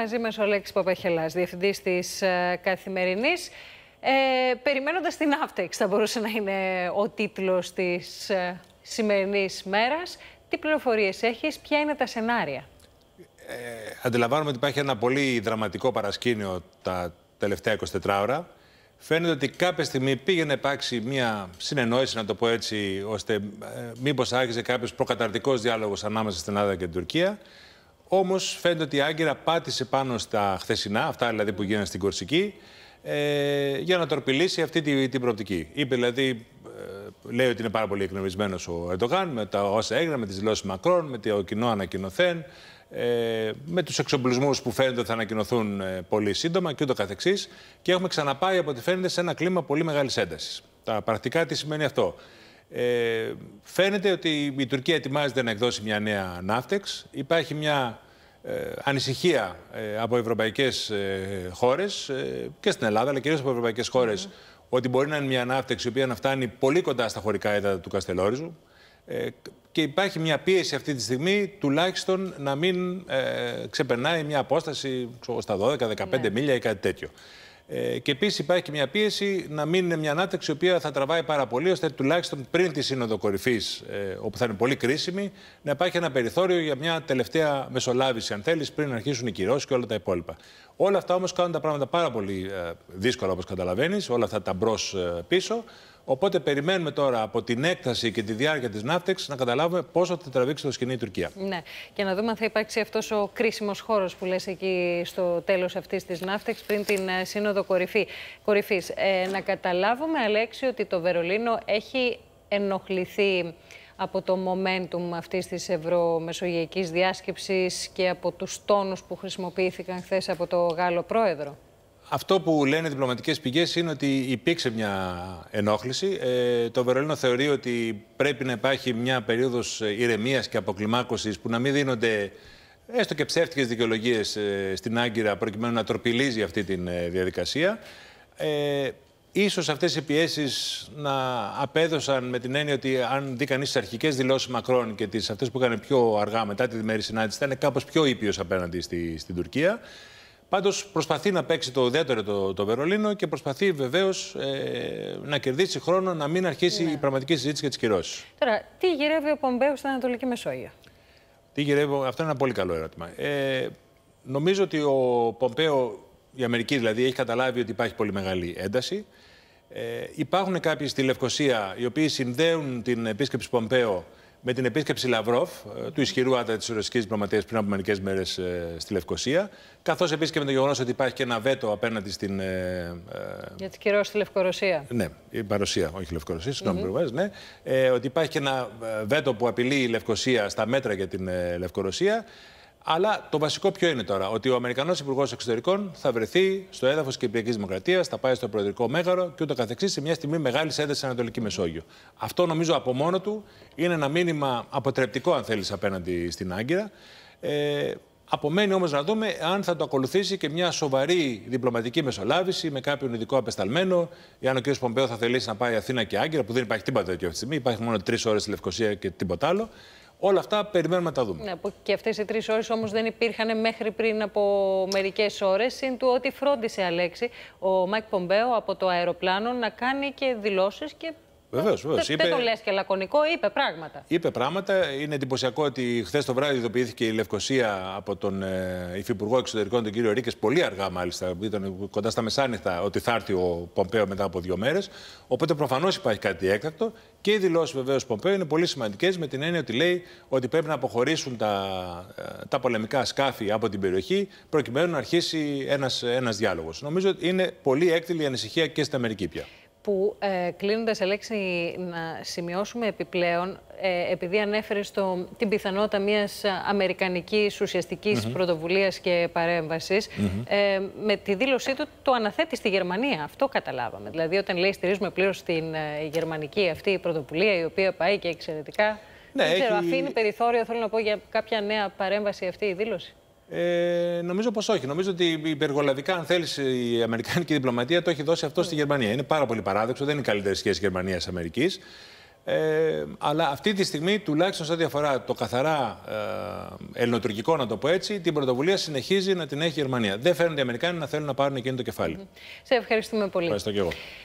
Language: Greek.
μαζί μας ο Λέξης Παπαχελάς, διευθυντής της ε, Καθημερινής. Ε, περιμένοντας την Άφτεξ, θα μπορούσε να είναι ο τίτλος της ε, σημερινής μέρας. Τι πληροφορίες έχεις, ποια είναι τα σενάρια. Ε, αντιλαμβάνομαι ότι υπάρχει ένα πολύ δραματικό παρασκήνιο τα τελευταία 24 ώρα. Φαίνεται ότι κάποια στιγμή πήγε να υπάρξει μια συνεννόηση, να το πω έτσι, ώστε μήπω ε, μήπως άρχισε κάποιος προκαταρτικός διάλογος ανάμεσα στην Ελλάδα και την Τουρκία. Όμως φαίνεται ότι η Άγκυρα πάτησε πάνω στα χθεσινά, αυτά δηλαδή που γίνανε στην Κορσική, ε, για να τορπιλήσει αυτή την, την προοπτική. Είπε δηλαδή, ε, λέει ότι είναι πάρα πολύ εκνευρισμένος ο Ερντογάν με τα όσα έγιναν, με τις δηλώσεις Μακρόν, με το κοινό ανακοινωθέν, ε, με τους εξοπλισμούς που φαίνεται θα ανακοινωθούν ε, πολύ σύντομα και ούτω καθεξής. Και έχουμε ξαναπάει από ό,τι φαίνεται σε ένα κλίμα πολύ μεγάλης έντασης. Τα πρακτικά τι σημαίνει αυτό. Ε, φαίνεται ότι η Τουρκία ετοιμάζεται να εκδώσει μια νέα ναύτεξ. Υπάρχει μια ε, ανησυχία ε, από ευρωπαϊκές ε, χώρες και στην Ελλάδα, αλλά κυρίως από ευρωπαϊκές χώρες, mm-hmm. ότι μπορεί να είναι μια ναύτεξ η οποία να φτάνει πολύ κοντά στα χωρικά έδατα του Καστελόριζου. Και υπάρχει μια πίεση αυτή τη στιγμή τουλάχιστον να μην ξεπερνάει μια απόσταση στα 12-15 ναι. μίλια ή κάτι τέτοιο. Ε, και επίσης υπάρχει και μια πίεση να μην είναι μια ανάπτυξη η οποία θα τραβάει πάρα πολύ, ώστε τουλάχιστον πριν τη σύνοδο κορυφής, ε, όπου θα είναι πολύ κρίσιμη, να υπάρχει ένα περιθώριο για μια τελευταία μεσολάβηση, αν θέλεις, πριν αρχίσουν οι κυρώσεις και όλα τα υπόλοιπα. Όλα αυτά όμως κάνουν τα πράγματα πάρα πολύ ε, δύσκολα, όπως καταλαβαίνεις, όλα αυτά τα μπρος πίσω. Οπότε περιμένουμε τώρα από την έκταση και τη διάρκεια της Ναύτεξ να καταλάβουμε πόσο θα τραβήξει το σκηνή η Τουρκία. Ναι. Και να δούμε αν θα υπάρξει αυτός ο κρίσιμος χώρος που λες εκεί στο τέλος αυτής της Ναύτεξ πριν την ε, Σύνοδο Κορυφή. Κορυφής. Ε, να καταλάβουμε, Αλέξη, ότι το Βερολίνο έχει ενοχληθεί από το momentum αυτής της ευρωμεσογειακής διάσκεψης και από τους τόνους που χρησιμοποιήθηκαν χθες από το Γάλλο Πρόεδρο. Αυτό που λένε οι διπλωματικές πηγές είναι ότι υπήρξε μια ενόχληση. Ε, το Βερολίνο θεωρεί ότι πρέπει να υπάρχει μια περίοδος ε, ηρεμίας και αποκλιμάκωσης που να μην δίνονται έστω και ψεύτικες δικαιολογίες ε, στην Άγκυρα προκειμένου να τροπιλίζει αυτή τη διαδικασία. Ε, ίσως αυτές οι πιέσεις να απέδωσαν με την έννοια ότι αν δει κανείς τις αρχικές δηλώσεις Μακρόν και τις αυτές που έκανε πιο αργά μετά τη διμερή συνάντηση θα είναι κάπως πιο ήπιος απέναντι στη, στην Τουρκία. Πάντως προσπαθεί να παίξει το ουδέτερο το, το Βερολίνο και προσπαθεί βεβαίως ε, να κερδίσει χρόνο να μην αρχίσει ναι. η πραγματική συζήτηση για τις κυρώσεις. Τώρα, τι γυρεύει ο Πομπέου στην Ανατολική Μεσόγειο. Τι γυρεύει, αυτό είναι ένα πολύ καλό ερώτημα. Ε, νομίζω ότι ο Πομπέο, η Αμερική δηλαδή, έχει καταλάβει ότι υπάρχει πολύ μεγάλη ένταση. Ε, υπάρχουν κάποιοι στη Λευκοσία οι οποίοι συνδέουν την επίσκεψη Πομπέο με την επίσκεψη Λαυρόφ, ε, του ισχυρού άντρα της ρωσική διπλωματίας πριν από μερικές μέρες ε, στη Λευκοσία. Καθώς επίσης και με το γεγονός ότι υπάρχει και ένα βέτο απέναντι στην. Ε, για την κυρώσεις στη Λευκορωσία. Ναι, η παρουσία, όχι η Λευκορωσία, συγγνώμη, mm -hmm. ναι. ότι υπάρχει και ένα βέτο που απειλεί η Λευκοσία στα μέτρα για την Λευκορωσία. Αλλά το βασικό ποιο είναι τώρα, ότι ο Αμερικανός Υπουργός Εξωτερικών θα βρεθεί στο έδαφος Κυπριακής Δημοκρατίας, θα πάει στο Προεδρικό Μέγαρο και ούτω καθεξής σε μια στιγμή μεγάλης έντασης Ανατολική Μεσόγειο. Αυτό νομίζω από μόνο του είναι ένα μήνυμα αποτρεπτικό, αν θέλεις, απέναντι στην Άγκυρα. Ε, απομένει όμως να δούμε αν θα το ακολουθήσει και μια σοβαρή διπλωματική μεσολάβηση με κάποιον ειδικό απεσταλμένο, ή αν ο κ. Πομπέο θα θελήσει να πάει Αθήνα και Άγκυρα, που δεν υπάρχει τίποτα τέτοιο αυτή τη στιγμή, υπάρχει μόνο τρεις ώρες στη Λευκοσία και τίποτα άλλο. Όλα αυτά περιμένουμε να τα δούμε. Ναι, και αυτές οι τρεις ώρες όμως δεν υπήρχαν μέχρι πριν από μερικές ώρες. Συν του ότι φρόντισε, Αλέξη, ο Μάικ Πομπέο από το αεροπλάνο να κάνει και δηλώσεις και Βεβαίως, ε, βεβαίως. Δεν είπε... το λες και λακωνικό, είπε πράγματα. Είπε πράγματα. Είναι εντυπωσιακό ότι χθες το βράδυ ειδοποιήθηκε η Λευκοσία από τον ε, Υφυπουργό Εξωτερικών, τον κύριο Ρίκες, πολύ αργά μάλιστα. Ήταν κοντά στα μεσάνυχτα ότι θα έρθει ο Πομπέο μετά από δύο μέρες. Οπότε προφανώς υπάρχει κάτι έκτακτο. Και οι δηλώσεις βεβαίως Πομπέο είναι πολύ σημαντικές με την έννοια ότι λέει ότι πρέπει να αποχωρήσουν τα, ε, τα πολεμικά σκάφη από την περιοχή προκειμένου να αρχίσει ένας διάλογος. Νομίζω ότι είναι πολύ έκτηλη η ανησυχία και στην Αμερική πια που ε, κλείνοντας, Αλέξη, να σημειώσουμε επιπλέον, ε, επειδή ανέφερες την πιθανότητα μιας αμερικανικής ουσιαστικής mm πρωτοβουλίας και παρέμβασης, ε, με τη δήλωσή του το αναθέτει στη Γερμανία. Αυτό καταλάβαμε. Δηλαδή, όταν λέει στηρίζουμε πλήρως την ε, γερμανική αυτή η πρωτοβουλία, η οποία πάει και εξαιρετικά... Ναι, Δεν έχει... αφήνει περιθώριο, θέλω να πω, για κάποια νέα παρέμβαση αυτή η δήλωση. Ε, νομίζω πως όχι. Νομίζω ότι υπεργολαβικά, αν θέλεις, η Αμερικάνικη διπλωματία το έχει δώσει αυτό στη Γερμανία. Είναι πάρα πολύ παράδοξο, δεν είναι καλύτερη σχέση Γερμανία-Αμερική. Ε, αλλά αυτή τη στιγμή, τουλάχιστον σε ό,τι αφορά το καθαρά ε, ελληνοτουρκικό, να το πω έτσι, την πρωτοβουλία συνεχίζει να την έχει η Γερμανία. Δεν φαίνονται οι Αμερικάνοι να θέλουν να πάρουν εκείνο το κεφάλι. Σε ευχαριστούμε πολύ. Ευχαριστώ και εγώ.